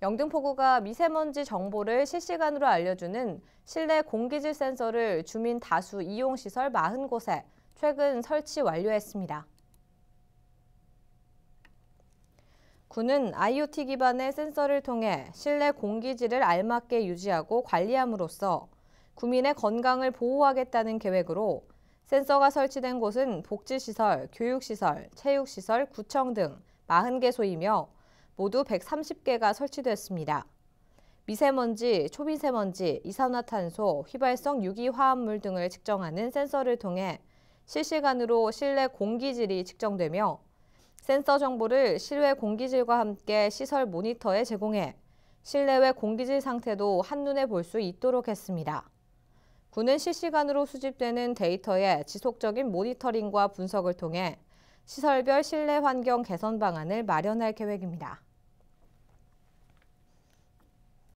영등포구가 미세먼지 정보를 실시간으로 알려주는 실내 공기질 센서를 주민 다수 이용시설 40곳에 최근 설치 완료했습니다. 군은 IoT 기반의 센서를 통해 실내 공기질을 알맞게 유지하고 관리함으로써 구민의 건강을 보호하겠다는 계획으로 센서가 설치된 곳은 복지시설, 교육시설, 체육시설, 구청 등 40개소이며 모두 130개가 설치됐습니다. 미세먼지, 초미세먼지, 이산화탄소, 휘발성 유기화합물 등을 측정하는 센서를 통해 실시간으로 실내 공기질이 측정되며 센서 정보를 실외 공기질과 함께 시설 모니터에 제공해 실내외 공기질 상태도 한눈에 볼 수 있도록 했습니다. 군은 실시간으로 수집되는 데이터의 지속적인 모니터링과 분석을 통해 시설별 실내 환경 개선 방안을 마련할 계획입니다.